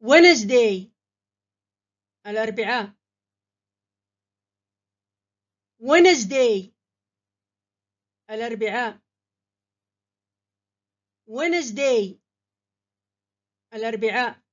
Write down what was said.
Wednesday الأربعاء Wednesday الأربعاء Wednesday الأربعاء